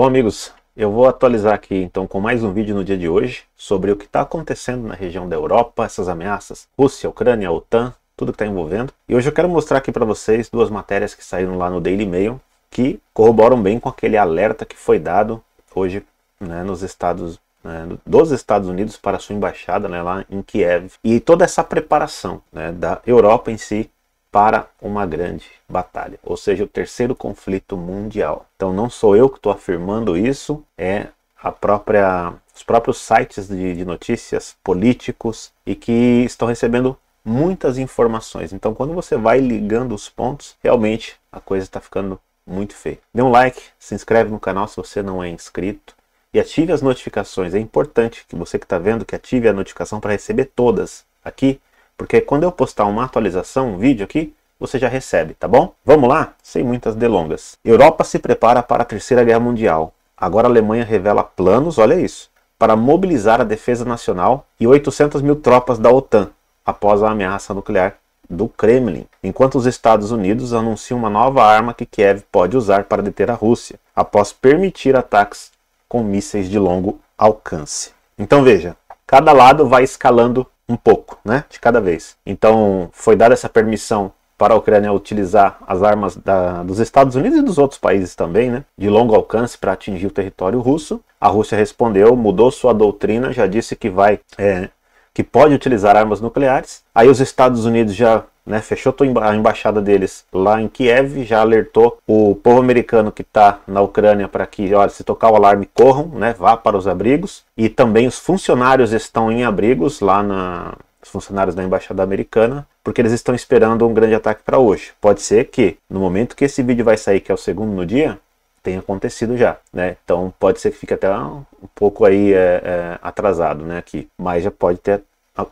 Bom, amigos, eu vou atualizar aqui então com mais um vídeo no dia de hoje sobre o que está acontecendo na região da Europa, essas ameaças, Rússia, Ucrânia, OTAN, tudo que está envolvendo. E hoje eu quero mostrar aqui para vocês duas matérias que saíram lá no Daily Mail que corroboram bem com aquele alerta que foi dado hoje né, nos Estados né, dos Estados Unidos para sua embaixada né, lá em Kiev e toda essa preparação né, da Europa em si para uma grande batalha, ou seja, o terceiro conflito mundial. Então não sou eu que estou afirmando isso, é a própria, os próprios sites de, de notícias políticos e que estão recebendo muitas informações. Então quando você vai ligando os pontos, realmente a coisa está ficando muito feia. Dê um like, se inscreve no canal se você não é inscrito e ative as notificações. É importante que você que está vendo que ative a notificação para receber todas. Aqui porque quando eu postar uma atualização, um vídeo aqui, você já recebe, tá bom? Vamos lá? Sem muitas delongas. Europa se prepara para a Terceira Guerra Mundial. Agora a Alemanha revela planos, olha isso, para mobilizar a defesa nacional e 800 mil tropas da OTAN após a ameaça nuclear do Kremlin, enquanto os Estados Unidos anunciam uma nova arma que Kiev pode usar para deter a Rússia, após permitir ataques com mísseis de longo alcance. Então veja, cada lado vai escalando um pouco, né, de cada vez. Então foi dada essa permissão para a Ucrânia utilizar as armas da, dos Estados Unidos e dos outros países também, né, de longo alcance para atingir o território russo. A Rússia respondeu, mudou sua doutrina, já disse que vai, é, que pode utilizar armas nucleares. Aí os Estados Unidos já né? Fechou a embaixada deles lá em Kiev, já alertou o povo americano que está na Ucrânia para que, olha, se tocar o alarme, corram, né? Vá para os abrigos. E também os funcionários estão em abrigos lá na os funcionários da embaixada americana, porque eles estão esperando um grande ataque para hoje. Pode ser que no momento que esse vídeo vai sair, que é o segundo no dia, tenha acontecido já, né? Então pode ser que fique até um, pouco aí é, é, atrasado, né? Aqui, mas já pode ter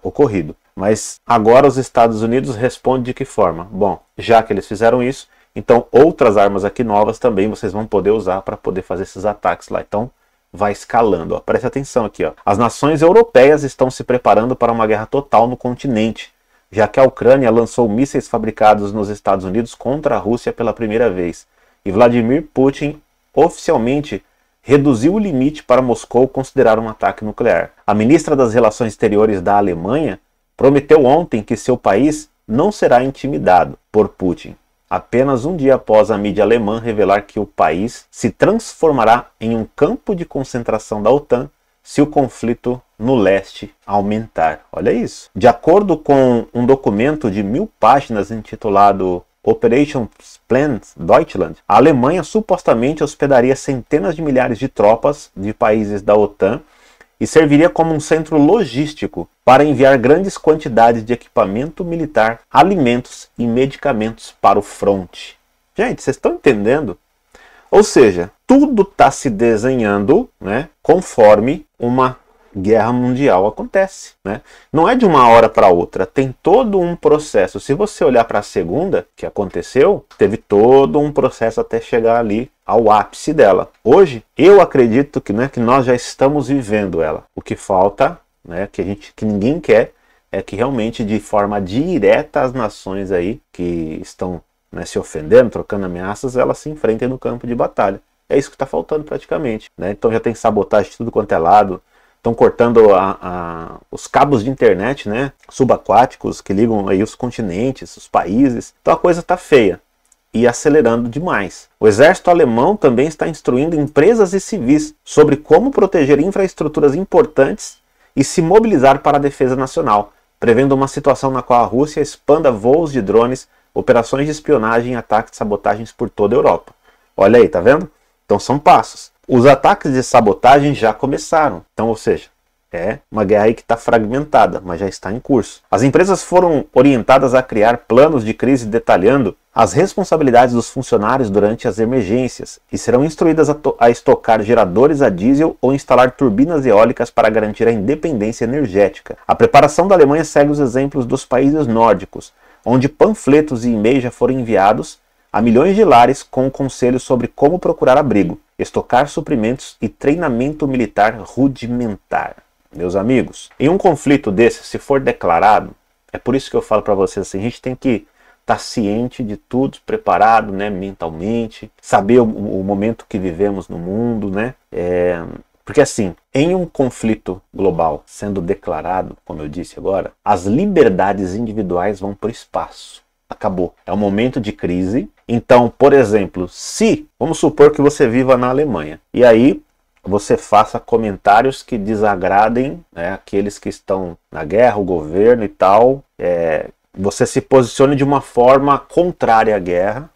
ocorrido. Mas agora os Estados Unidos respondem de que forma? Bom, já que eles fizeram isso, então outras armas aqui novas também vocês vão poder usar para poder fazer esses ataques lá. Então vai escalando. Ó. Preste atenção aqui. Ó. As nações europeias estão se preparando para uma guerra total no continente, já que a Ucrânia lançou mísseis fabricados nos Estados Unidos contra a Rússia pela primeira vez. E Vladimir Putin oficialmente reduziu o limite para Moscou considerar um ataque nuclear. A ministra das Relações Exteriores da Alemanha prometeu ontem que seu país não será intimidado por Putin, apenas um dia após a mídia alemã revelar que o país se transformará em um campo de concentração da OTAN se o conflito no leste aumentar. Olha isso. De acordo com um documento de mil páginas intitulado Operation Plan Deutschland, a Alemanha supostamente hospedaria centenas de milhares de tropas de países da OTAN e serviria como um centro logístico para enviar grandes quantidades de equipamento militar, alimentos e medicamentos para o fronte. Gente, vocês estão entendendo? Ou seja, tudo está se desenhando né, conforme uma guerra mundial acontece. Né? Não é de uma hora para outra, tem todo um processo. Se você olhar para a segunda, que aconteceu, teve todo um processo até chegar ali ao ápice dela. Hoje, eu acredito que, não é que nós já estamos vivendo ela. O que falta, né, que, a gente, que ninguém quer, é que realmente de forma direta as nações aí que estão né, se ofendendo, trocando ameaças, elas se enfrentem no campo de batalha. É isso que está faltando praticamente. Né? Então já tem sabotagem de tudo quanto é lado, estão cortando a, a, os cabos de internet, né, subaquáticos que ligam aí os continentes, os países. Então a coisa está feia e acelerando demais. O exército alemão também está instruindo empresas e civis sobre como proteger infraestruturas importantes e se mobilizar para a defesa nacional, prevendo uma situação na qual a Rússia expanda voos de drones, operações de espionagem e ataques e sabotagens por toda a Europa. Olha aí, tá vendo? Então são passos. Os ataques de sabotagem já começaram. Então, ou seja, é uma guerra aí que está fragmentada, mas já está em curso. As empresas foram orientadas a criar planos de crise detalhando as responsabilidades dos funcionários durante as emergências e serão instruídas a, a estocar geradores a diesel ou instalar turbinas eólicas para garantir a independência energética. A preparação da Alemanha segue os exemplos dos países nórdicos, onde panfletos e e-mails já foram enviados a milhões de lares com conselhos sobre como procurar abrigo, estocar suprimentos e treinamento militar rudimentar. Meus amigos, em um conflito desse, se for declarado, é por isso que eu falo para vocês assim, a gente tem que estar tá ciente de tudo, preparado, né, mentalmente, saber o, o momento que vivemos no mundo, né, é, porque assim, em um conflito global sendo declarado, como eu disse agora, as liberdades individuais vão para o espaço. Acabou. É um momento de crise então, por exemplo, se vamos supor que você viva na Alemanha e aí você faça comentários que desagradem né, aqueles que estão na guerra, o governo e tal, é, você se posicione de uma forma contrária à guerra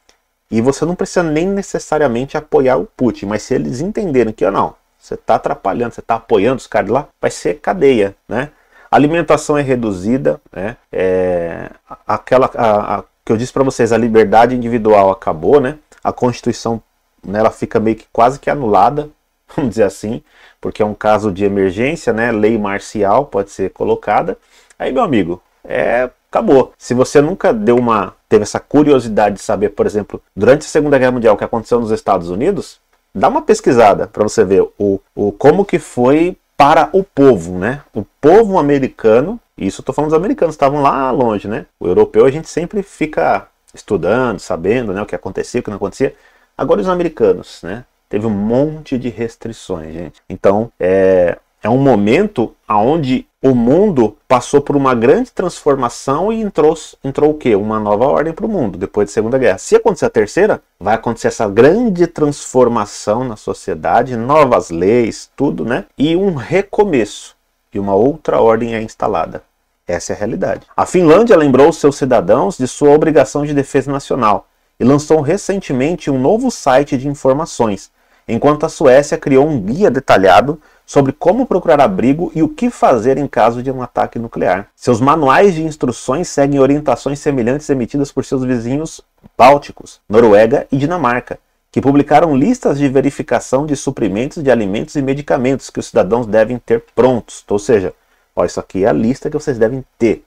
e você não precisa nem necessariamente apoiar o Putin, mas se eles entenderem que não, você está atrapalhando, você está apoiando os caras lá, vai ser cadeia, né? alimentação é reduzida, né? É, aquela, a, a, que eu disse para vocês, a liberdade individual acabou, né? A Constituição, né, ela fica meio que quase que anulada, vamos dizer assim, porque é um caso de emergência, né? Lei marcial pode ser colocada. Aí, meu amigo, é acabou. Se você nunca deu uma teve essa curiosidade de saber, por exemplo, durante a Segunda Guerra Mundial o que aconteceu nos Estados Unidos, dá uma pesquisada para você ver o, o como que foi para o povo, né? O povo americano, isso eu tô falando dos americanos, estavam lá longe, né? O europeu a gente sempre fica estudando, sabendo, né, o que acontecia, o que não acontecia. Agora os americanos, né? Teve um monte de restrições, gente. Então, é, é um momento aonde o mundo passou por uma grande transformação e entrou, entrou o quê? Uma nova ordem para o mundo depois da Segunda Guerra. Se acontecer a terceira, vai acontecer essa grande transformação na sociedade, novas leis, tudo, né? E um recomeço. E uma outra ordem é instalada. Essa é a realidade. A Finlândia lembrou seus cidadãos de sua obrigação de defesa nacional e lançou recentemente um novo site de informações, enquanto a Suécia criou um guia detalhado sobre como procurar abrigo e o que fazer em caso de um ataque nuclear. Seus manuais de instruções seguem orientações semelhantes emitidas por seus vizinhos bálticos, Noruega e Dinamarca, que publicaram listas de verificação de suprimentos de alimentos e medicamentos que os cidadãos devem ter prontos. Ou seja, ó, isso aqui é a lista que vocês devem ter.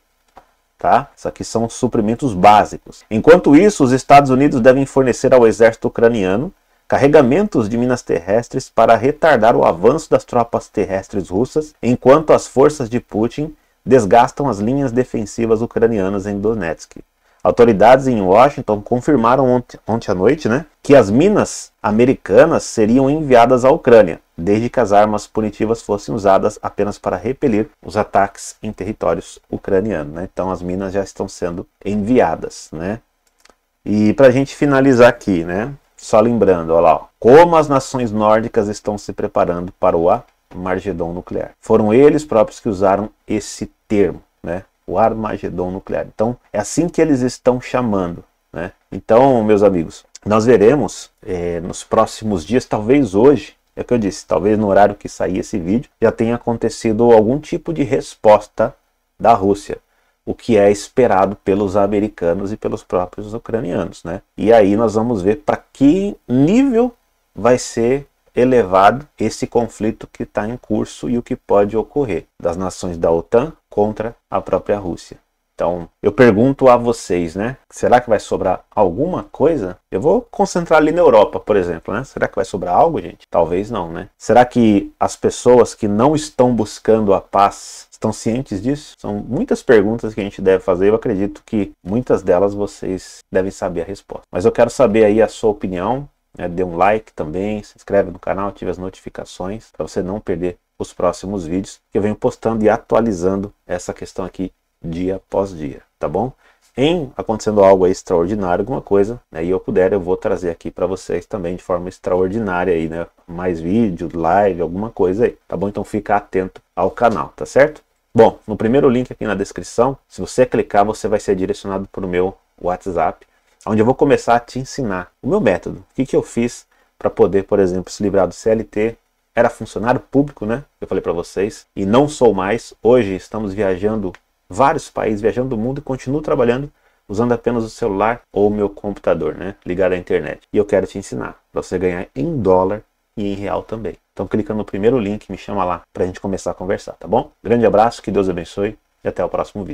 Tá? Isso aqui são suprimentos básicos. Enquanto isso, os Estados Unidos devem fornecer ao exército ucraniano carregamentos de minas terrestres para retardar o avanço das tropas terrestres russas, enquanto as forças de Putin desgastam as linhas defensivas ucranianas em Donetsk. Autoridades em Washington confirmaram ontem, ontem à noite né, que as minas americanas seriam enviadas à Ucrânia, desde que as armas punitivas fossem usadas apenas para repelir os ataques em territórios ucranianos. Né? Então as minas já estão sendo enviadas. Né? E para a gente finalizar aqui, né, só lembrando, olha lá, como as nações nórdicas estão se preparando para o Armagedon nuclear. Foram eles próprios que usaram esse termo, né? O Armagedon nuclear. Então, é assim que eles estão chamando, né? Então, meus amigos, nós veremos é, nos próximos dias, talvez hoje, é o que eu disse, talvez no horário que sair esse vídeo, já tenha acontecido algum tipo de resposta da Rússia o que é esperado pelos americanos e pelos próprios ucranianos, né? E aí nós vamos ver para que nível vai ser elevado esse conflito que está em curso e o que pode ocorrer das nações da OTAN contra a própria Rússia. Então, eu pergunto a vocês, né? Será que vai sobrar alguma coisa? Eu vou concentrar ali na Europa, por exemplo, né? Será que vai sobrar algo, gente? Talvez não, né? Será que as pessoas que não estão buscando a paz estão cientes disso? São muitas perguntas que a gente deve fazer. Eu acredito que muitas delas vocês devem saber a resposta. Mas eu quero saber aí a sua opinião. Né? Dê um like também, se inscreve no canal, ative as notificações para você não perder os próximos vídeos que eu venho postando e atualizando essa questão aqui dia após dia, tá bom? Em acontecendo algo extraordinário, alguma coisa, né, e eu puder, eu vou trazer aqui para vocês também de forma extraordinária aí, né? Mais vídeo, live, alguma coisa aí, tá bom? Então fica atento ao canal, tá certo? Bom, no primeiro link aqui na descrição, se você clicar, você vai ser direcionado para o meu WhatsApp, onde eu vou começar a te ensinar o meu método, o que, que eu fiz para poder, por exemplo, se livrar do CLT, era funcionário público, né? Eu falei para vocês, e não sou mais. Hoje estamos viajando vários países, viajando o mundo e continuo trabalhando usando apenas o celular ou o meu computador, né, ligado à internet. E eu quero te ensinar para você ganhar em dólar e em real também. Então clica no primeiro link, me chama lá para a gente começar a conversar, tá bom? Grande abraço, que Deus abençoe e até o próximo vídeo.